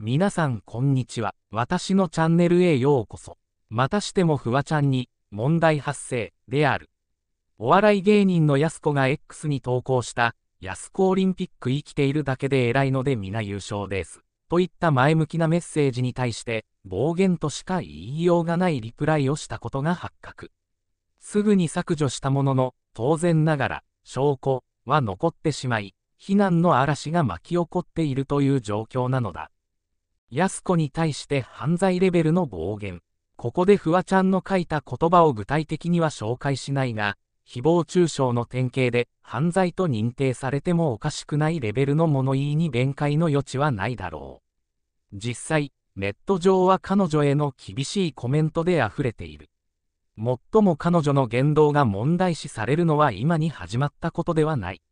皆さんこんにちは。私のチャンネルへようこそ。またしてもフワちゃんに、問題発生、である。お笑い芸人のやす子が X に投稿した、やす子オリンピック生きているだけで偉いので皆優勝です。といった前向きなメッセージに対して、暴言としか言いようがないリプライをしたことが発覚。すぐに削除したものの、当然ながら、証拠は残ってしまい、非難の嵐が巻き起こっているという状況なのだ。安子に対して犯罪レベルの暴言。ここでフワちゃんの書いた言葉を具体的には紹介しないが、誹謗中傷の典型で犯罪と認定されてもおかしくないレベルの物言いに弁解の余地はないだろう。実際、ネット上は彼女への厳しいコメントで溢れている。最も彼女の言動が問題視されるのは今に始まったことではない。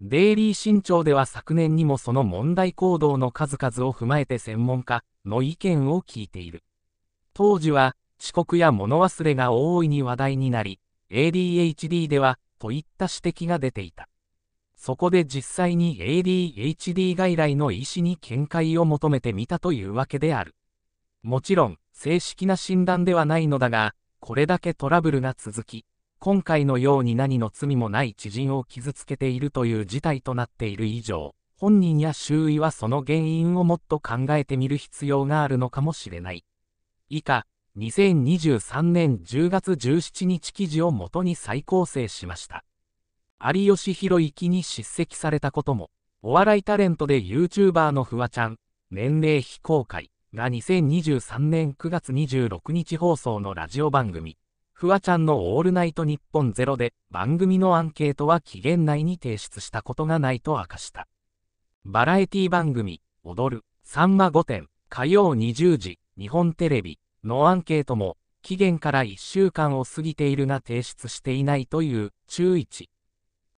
デイリー新潮では昨年にもその問題行動の数々を踏まえて専門家の意見を聞いている。当時は遅刻や物忘れが大いに話題になり、ADHD ではといった指摘が出ていた。そこで実際に ADHD 外来の医師に見解を求めてみたというわけである。もちろん、正式な診断ではないのだが、これだけトラブルが続き、今回のように何の罪もない知人を傷つけているという事態となっている以上、本人や周囲はその原因をもっと考えてみる必要があるのかもしれない。以下、2023年10月17日記事をもとに再構成しました。有吉弘行に叱責されたことも、お笑いタレントで YouTuber のフワちゃん、年齢非公開が2023年9月26日放送のラジオ番組、フワちゃんのオールナイトニッポンゼロで番組のアンケートは期限内に提出したことがないと明かした。バラエティ番組、踊る、さんま5点、火曜20時、日本テレビのアンケートも、期限から1週間を過ぎているが提出していないという、注意値。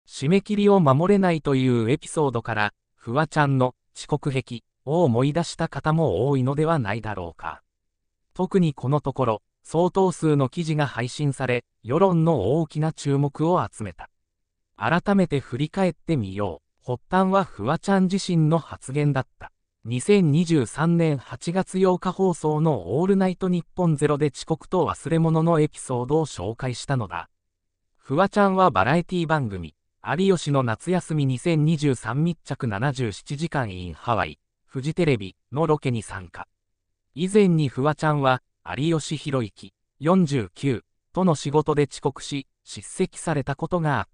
締め切りを守れないというエピソードから、フワちゃんの遅刻癖を思い出した方も多いのではないだろうか。特にこのところ、相当数の記事が配信され、世論の大きな注目を集めた。改めて振り返ってみよう。発端はフワちゃん自身の発言だった。2023年8月8日放送のオールナイトニッポンゼロで遅刻と忘れ物のエピソードを紹介したのだ。フワちゃんはバラエティ番組、有吉の夏休み2023密着77時間 in ハワイ、フジテレビのロケに参加。以前にフワちゃんは、有吉弘行49との仕事で遅刻し、叱責されたことがあっ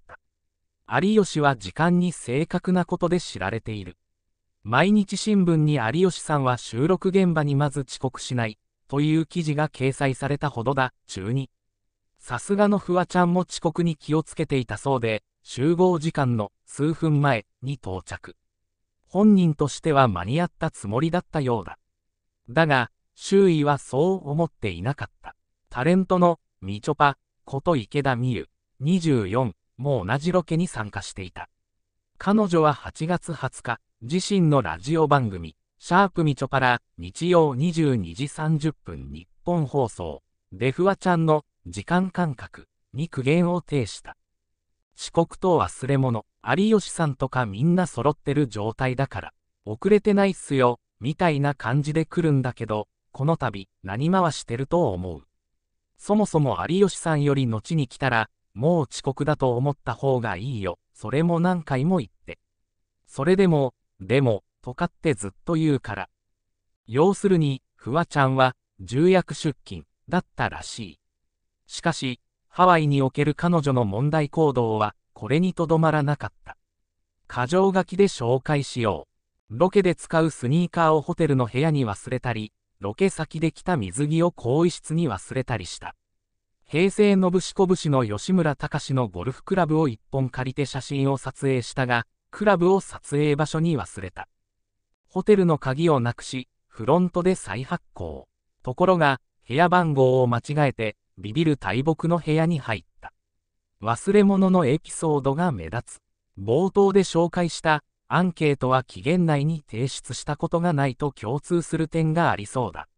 た。有吉は時間に正確なことで知られている。毎日新聞に有吉さんは収録現場にまず遅刻しないという記事が掲載されたほどだ、中に。さすがのフワちゃんも遅刻に気をつけていたそうで、集合時間の数分前に到着。本人としては間に合ったつもりだったようだ。だが、周囲はそう思っていなかった。タレントのみちょぱこと池田美優24も同じロケに参加していた。彼女は8月20日、自身のラジオ番組、シャープみちょぱら日曜22時30分日本放送、デフワちゃんの時間感覚に苦言を呈した。遅刻と忘れ物、有吉さんとかみんな揃ってる状態だから、遅れてないっすよ、みたいな感じで来るんだけど、この度、何回してると思う。そもそも有吉さんより後に来たら、もう遅刻だと思った方がいいよ、それも何回も言って。それでも、でも、とかってずっと言うから。要するに、フワちゃんは、重役出勤、だったらしい。しかし、ハワイにおける彼女の問題行動は、これにとどまらなかった。過剰書きで紹介しよう。ロケで使うスニーカーをホテルの部屋に忘れたり、ロケ先で着た水着を更衣室に忘れたりした。平成のぶしこぶしの吉村隆のゴルフクラブを一本借りて写真を撮影したが、クラブを撮影場所に忘れた。ホテルの鍵をなくし、フロントで再発行。ところが、部屋番号を間違えて、ビビる大木の部屋に入った。忘れ物のエピソードが目立つ。冒頭で紹介したアンケートは期限内に提出したことがないと共通する点がありそうだ。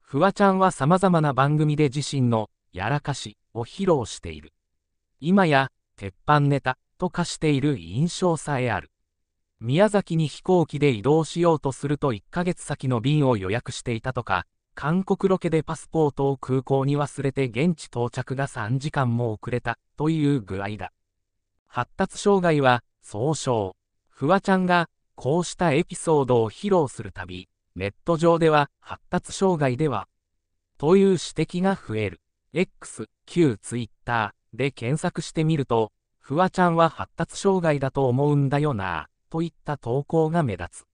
フワちゃんは様々な番組で自身のやらかしを披露している。今や鉄板ネタと化している印象さえある。宮崎に飛行機で移動しようとすると1ヶ月先の便を予約していたとか、韓国ロケでパスポートを空港に忘れて現地到着が3時間も遅れたという具合だ。発達障害は、総称、フワちゃんが、こうしたエピソードを披露するたび、ネット上では、発達障害では、という指摘が増える。X、旧 Twitter で検索してみると、フワちゃんは発達障害だと思うんだよなぁ、といった投稿が目立つ。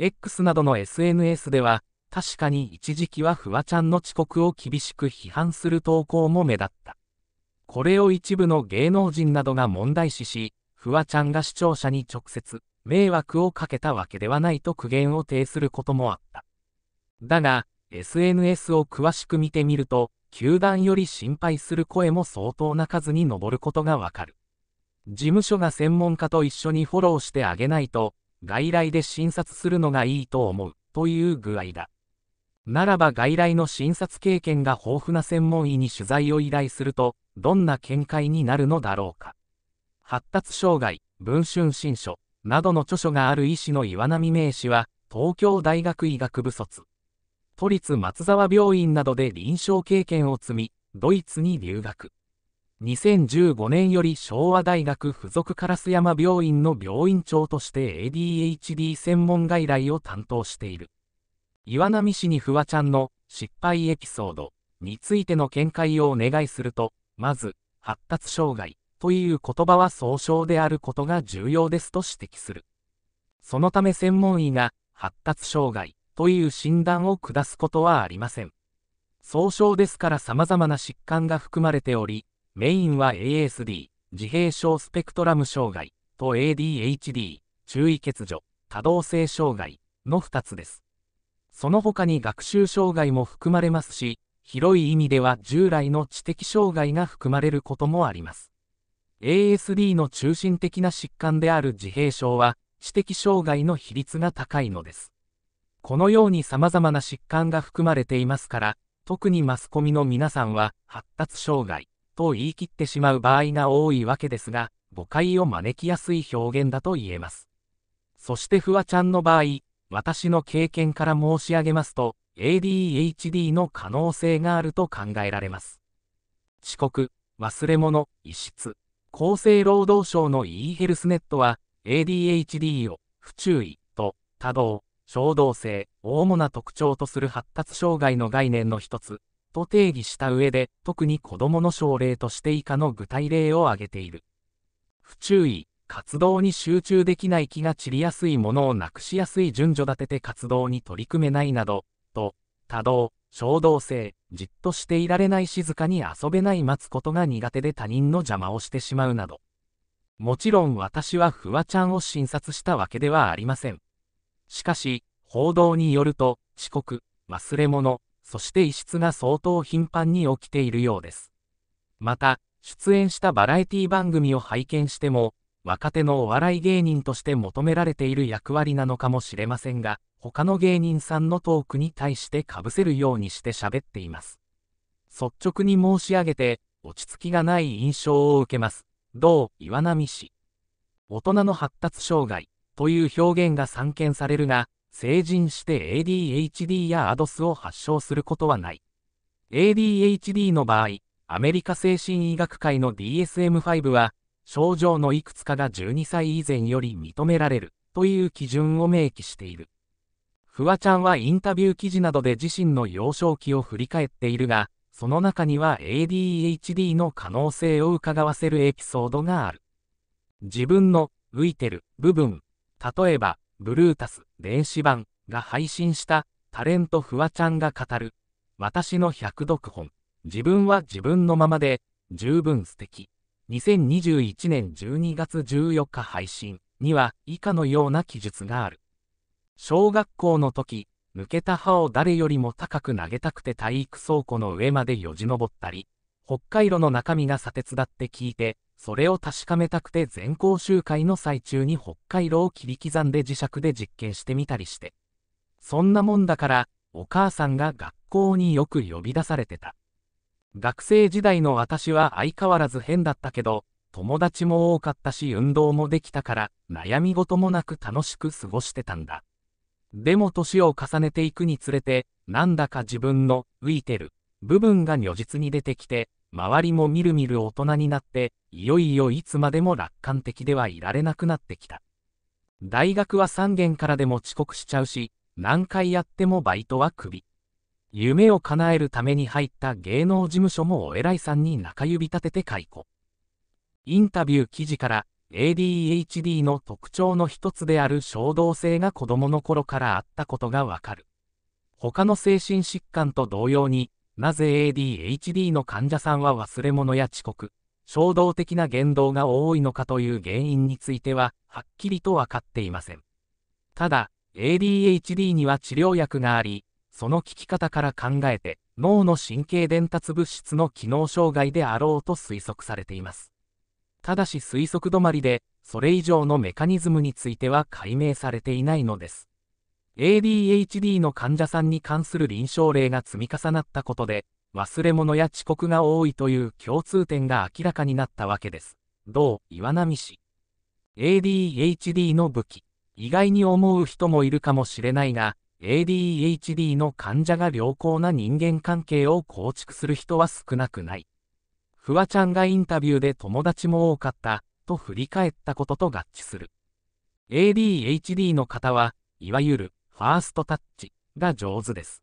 X などの SNS では、確かに一時期はフワちゃんの遅刻を厳しく批判する投稿も目立った。これを一部の芸能人などが問題視し、フワちゃんが視聴者に直接、迷惑をかけたわけではないと苦言を呈することもあった。だが、SNS を詳しく見てみると、球団より心配する声も相当な数に上ることがわかる。事務所が専門家と一緒にフォローしてあげないと、外来で診察するのがいいと思う、という具合だ。ならば外来の診察経験が豊富な専門医に取材を依頼すると、どんな見解になるのだろうか。発達障害、文春新書などの著書がある医師の岩波名氏は、東京大学医学部卒。都立松沢病院などで臨床経験を積み、ドイツに留学。2015年より昭和大学附属烏山病院の病院長として ADHD 専門外来を担当している。岩波市にフワちゃんの失敗エピソードについての見解をお願いすると、まず、発達障害、という言葉は総称であることが重要ですと指摘する。そのため専門医が発達障害という診断を下すことはありません。総称ですから様々な疾患が含まれており、メインは ASD、自閉症スペクトラム障害と ADHD、注意欠如、多動性障害の2つです。その他に学習障害も含まれますし、広い意味では従来の知的障害が含まれることもあります。ASD の中心的な疾患である自閉症は、知的障害の比率が高いのです。このように様々な疾患が含まれていますから、特にマスコミの皆さんは、発達障害と言い切ってしまう場合が多いわけですが、誤解を招きやすい表現だと言えます。そしてフワちゃんの場合、私の経験から申し上げますと、ADHD の可能性があると考えられます。遅刻、忘れ物、遺失、厚生労働省の e ヘルスネットは、ADHD を不注意と多動、衝動性を主な特徴とする発達障害の概念の一つと定義した上で、特に子供の症例として以下の具体例を挙げている。不注意、活動に集中できない気が散りやすいものをなくしやすい順序立てて活動に取り組めないなど、と、多動、衝動性じっとしていられない静かに遊べない待つことが苦手で他人の邪魔をしてしまうなど。もちろん私はフワちゃんを診察したわけではありません。しかし、報道によると、遅刻、忘れ物、そして異質が相当頻繁に起きてているようです。また、た出演ししバラエティ番組を拝見も、若手のお笑い芸人として求められている役割なのかもしれませんが、他の芸人さんのトークに対してかぶせるようにして喋っています。率直に申し上げて、落ち着きがない印象を受けます。同岩波氏。大人の発達障害という表現が散見されるが、成人して ADHD や ADOS を発症することはない。ADHD の場合、アメリカ精神医学会の DSM-5 は、症状のいくつかが12歳以前より認められるという基準を明記している。フワちゃんはインタビュー記事などで自身の幼少期を振り返っているが、その中には ADHD の可能性を伺わせるエピソードがある。自分の浮いてる部分、例えば、ブルータス電子版が配信したタレントフワちゃんが語る、私の100読本、自分は自分のままで十分素敵2021年12月14日配信には以下のような記述がある。小学校の時、抜けた歯を誰よりも高く投げたくて体育倉庫の上までよじ登ったり、北海道の中身が砂鉄だって聞いて、それを確かめたくて全校集会の最中に北海道を切り刻んで磁石で実験してみたりして。そんなもんだから、お母さんが学校によく呼び出されてた。学生時代の私は相変わらず変だったけど、友達も多かったし運動もできたから、悩み事もなく楽しく過ごしてたんだ。でも年を重ねていくにつれて、なんだか自分の浮いてる部分が如実に出てきて、周りもみるみる大人になって、いよいよいつまでも楽観的ではいられなくなってきた。大学は3軒からでも遅刻しちゃうし、何回やってもバイトはクビ。夢を叶えるために入った芸能事務所もお偉いさんに中指立てて解雇。インタビュー記事から ADHD の特徴の一つである衝動性が子供の頃からあったことがわかる。他の精神疾患と同様に、なぜ ADHD の患者さんは忘れ物や遅刻、衝動的な言動が多いのかという原因については、はっきりと分かっていません。ただ、ADHD には治療薬があり、その聞き方から考えて、脳の神経伝達物質の機能障害であろうと推測されています。ただし推測止まりで、それ以上のメカニズムについては解明されていないのです。ADHD の患者さんに関する臨床例が積み重なったことで、忘れ物や遅刻が多いという共通点が明らかになったわけです。同岩波氏。ADHD の武器。意外に思う人もいるかもしれないが、ADHD の患者が良好な人間関係を構築する人は少なくない。フワちゃんがインタビューで友達も多かった、と振り返ったことと合致する。ADHD の方は、いわゆる、ファーストタッチが上手です。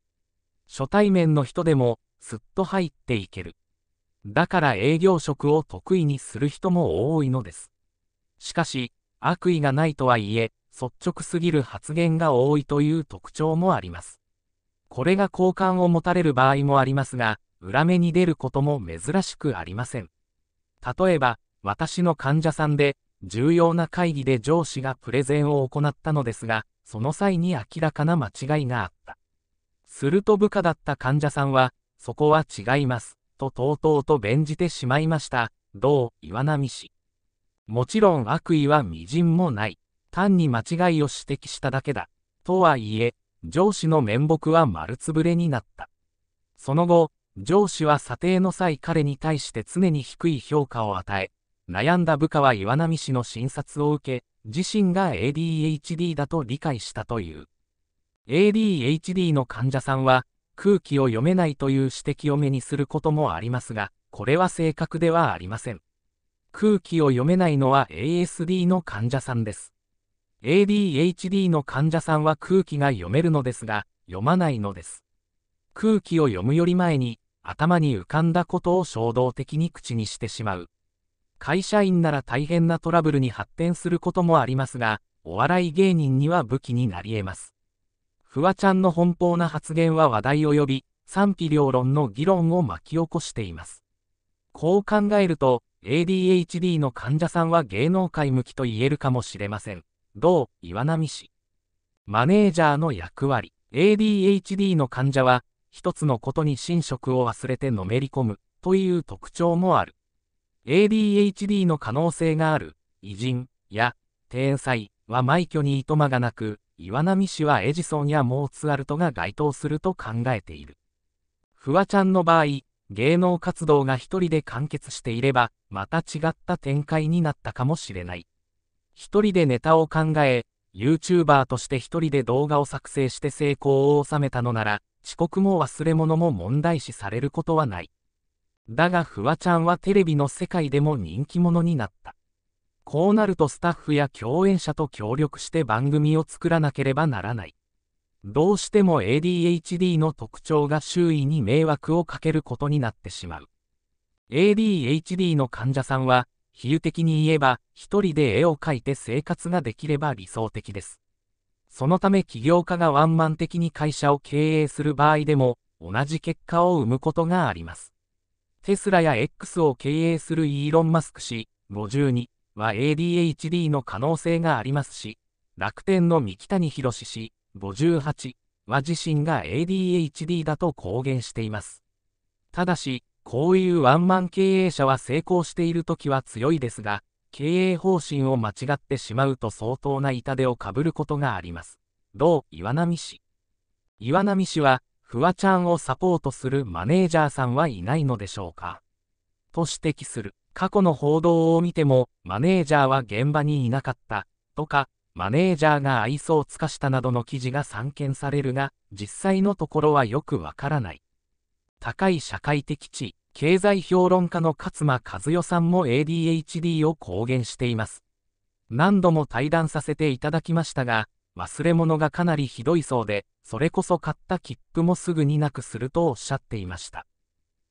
初対面の人でも、すっと入っていける。だから営業職を得意にする人も多いのです。しかし、悪意がないとはいえ、率直すぎる発言が多いという特徴もあります。これが好感を持たれる場合もありますが、裏目に出ることも珍しくありません。例えば、私の患者さんで、重要な会議で上司がプレゼンを行ったのですが、その際に明らかな間違いがあった。すると部下だった患者さんは、そこは違います、ととうとうと弁じてしまいました。どう、岩波氏。もちろん悪意は微塵もない。単に間違いを指摘しただけだ。とはいえ、上司の面目は丸つぶれになった。その後、上司は査定の際彼に対して常に低い評価を与え、悩んだ部下は岩波氏の診察を受け、自身が ADHD だと理解したという。ADHD の患者さんは、空気を読めないという指摘を目にすることもありますが、これは正確ではありません。空気を読めないのは ASD の患者さんです。ADHD の患者さんは空気が読めるのですが、読まないのです。空気を読むより前に、頭に浮かんだことを衝動的に口にしてしまう。会社員なら大変なトラブルに発展することもありますが、お笑い芸人には武器になり得ます。フワちゃんの奔放な発言は話題を呼び、賛否両論の議論を巻き起こしています。こう考えると、ADHD の患者さんは芸能界向きと言えるかもしれません。同岩波市。マネージャーの役割。ADHD の患者は、一つのことに寝食を忘れてのめり込むという特徴もある。ADHD の可能性がある偉人や天才は埋挙にいとまがなく、岩波氏はエジソンやモーツァルトが該当すると考えている。フワちゃんの場合、芸能活動が一人で完結していれば、また違った展開になったかもしれない。一人でネタを考え、YouTuber として一人で動画を作成して成功を収めたのなら、遅刻も忘れ物も問題視されることはない。だがフワちゃんはテレビの世界でも人気者になった。こうなるとスタッフや共演者と協力して番組を作らなければならない。どうしても ADHD の特徴が周囲に迷惑をかけることになってしまう。ADHD の患者さんは比喩的に言えば、一人で絵を描いて生活ができれば理想的です。そのため起業家がワンマン的に会社を経営する場合でも、同じ結果を生むことがあります。テスラや X を経営するイーロン・マスク氏、52は ADHD の可能性がありますし、楽天の三木谷博氏、58は自身が ADHD だと公言しています。ただし、こういうワンマン経営者は成功している時は強いですが、経営方針を間違ってしまうと相当な痛手をかぶることがあります。同岩波氏。岩波氏は、フワちゃんをサポートするマネージャーさんはいないのでしょうかと指摘する。過去の報道を見ても、マネージャーは現場にいなかった、とか、マネージャーが愛想を尽かしたなどの記事が散見されるが、実際のところはよくわからない。高い社会的地位、経済評論家の勝間和代さんも ADHD を公言しています。何度も対談させていただきましたが、忘れ物がかなりひどいそうで、それこそ買った切符もすぐになくするとおっしゃっていました。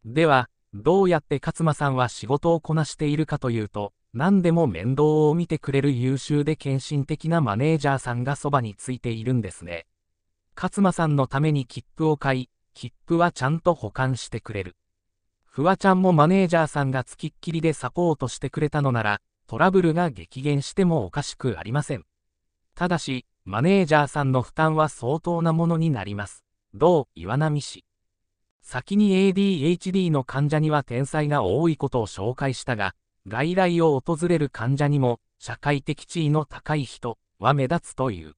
では、どうやって勝間さんは仕事をこなしているかというと、何でも面倒を見てくれる優秀で献身的なマネージャーさんがそばについているんですね。勝間さんのために切符を買い、切符はちゃんと保管してくれる。フワちゃんもマネージャーさんが付きっきりでサポートしてくれたのなら、トラブルが激減してもおかしくありません。ただし、マネージャーさんの負担は相当なものになります。どう、岩波氏。先に ADHD の患者には天才が多いことを紹介したが、外来を訪れる患者にも、社会的地位の高い人は目立つという。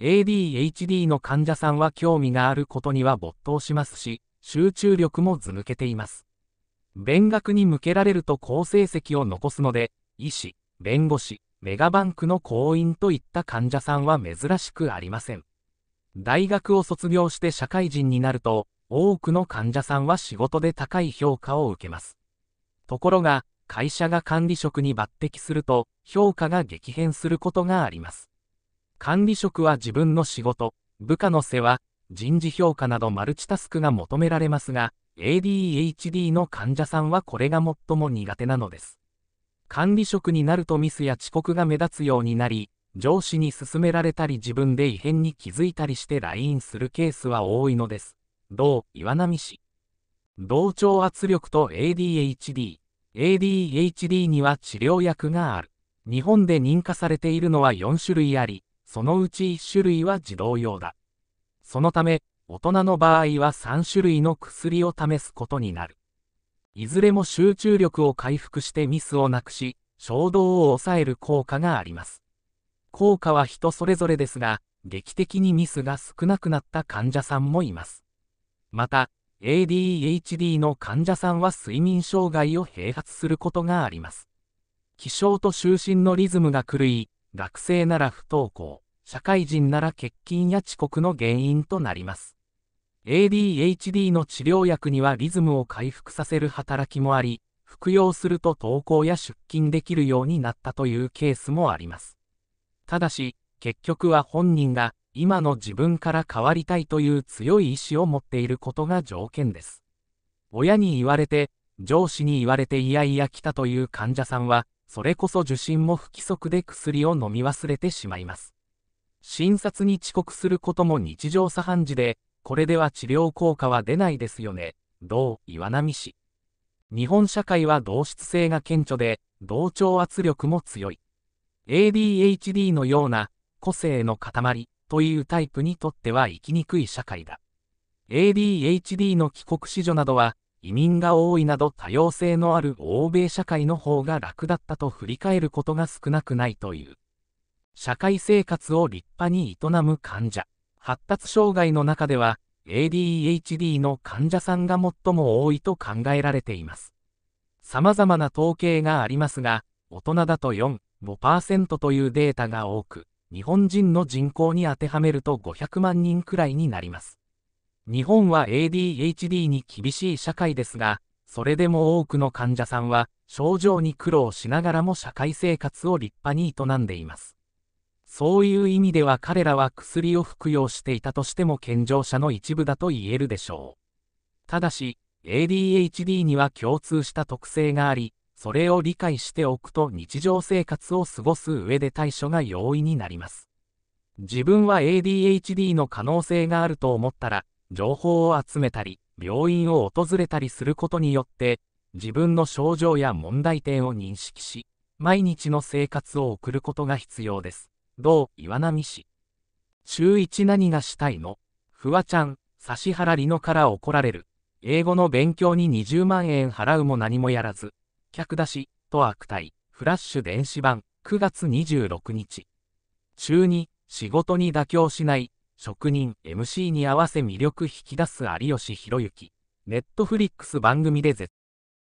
ADHD の患者さんは興味があることには没頭しますし、集中力も図抜けています。勉学に向けられると好成績を残すので、医師、弁護士、メガバンクの行員といった患者さんは珍しくありません。大学を卒業して社会人になると、多くの患者さんは仕事で高い評価を受けます。ところが、会社が管理職に抜擢すると、評価が激変することがあります。管理職は自分の仕事、部下の世話、人事評価などマルチタスクが求められますが、ADHD の患者さんはこれが最も苦手なのです。管理職になるとミスや遅刻が目立つようになり、上司に勧められたり自分で異変に気づいたりして来院するケースは多いのです。同岩波市。同調圧力と ADHD。ADHD には治療薬がある。日本で認可されているのは4種類あり、そのうち1種類は自動用だ。そのため、大人の場合は3種類の薬を試すことになる。いずれも集中力を回復してミスをなくし、衝動を抑える効果があります。効果は人それぞれですが、劇的にミスが少なくなった患者さんもいます。また、ADHD の患者さんは睡眠障害を併発することがあります。起床と就寝のリズムが狂い、学生なら不登校、社会人なら欠勤や遅刻の原因となります。ADHD の治療薬にはリズムを回復させる働きもあり、服用すると登校や出勤できるようになったというケースもあります。ただし、結局は本人が今の自分から変わりたいという強い意志を持っていることが条件です。親に言われて、上司に言われていやいや来たという患者さんは、それこそ受診も不規則で薬を飲み忘れてしまいます。診察に遅刻することも日常茶飯事で、これでは治療効果は出ないですよね、どう岩波氏。日本社会は同質性が顕著で、同調圧力も強い。ADHD のような個性の塊というタイプにとっては生きにくい社会だ。ADHD の帰国子女などは移民が多いなど多様性のある欧米社会の方が楽だったと振り返ることが少なくないという。社会生活を立派に営む患者。発達障害の中では、ADHD の患者さんが最も多いと考えられています。様々な統計がありますが、大人だと4、5%というデータが多く、日本人の人口に当てはめると500万人くらいになります。日本は ADHD に厳しい社会ですが、それでも多くの患者さんは、症状に苦労しながらも社会生活を立派に営んでいます。そういう意味では彼らは薬を服用していたとしても健常者の一部だと言えるでしょう。ただし、ADHD には共通した特性があり、それを理解しておくと日常生活を過ごす上で対処が容易になります。自分は ADHD の可能性があると思ったら、情報を集めたり、病院を訪れたりすることによって、自分の症状や問題点を認識し、毎日の生活を送ることが必要です。同岩波市。週1何がしたいのフワちゃん、指原里乃から怒られる。英語の勉強に20万円払うも何もやらず。客出し、と悪態、フラッシュ電子版、9月26日。中に、仕事に妥協しない、職人 MC に合わせ魅力引き出す有吉弘行ネットフリックス番組で絶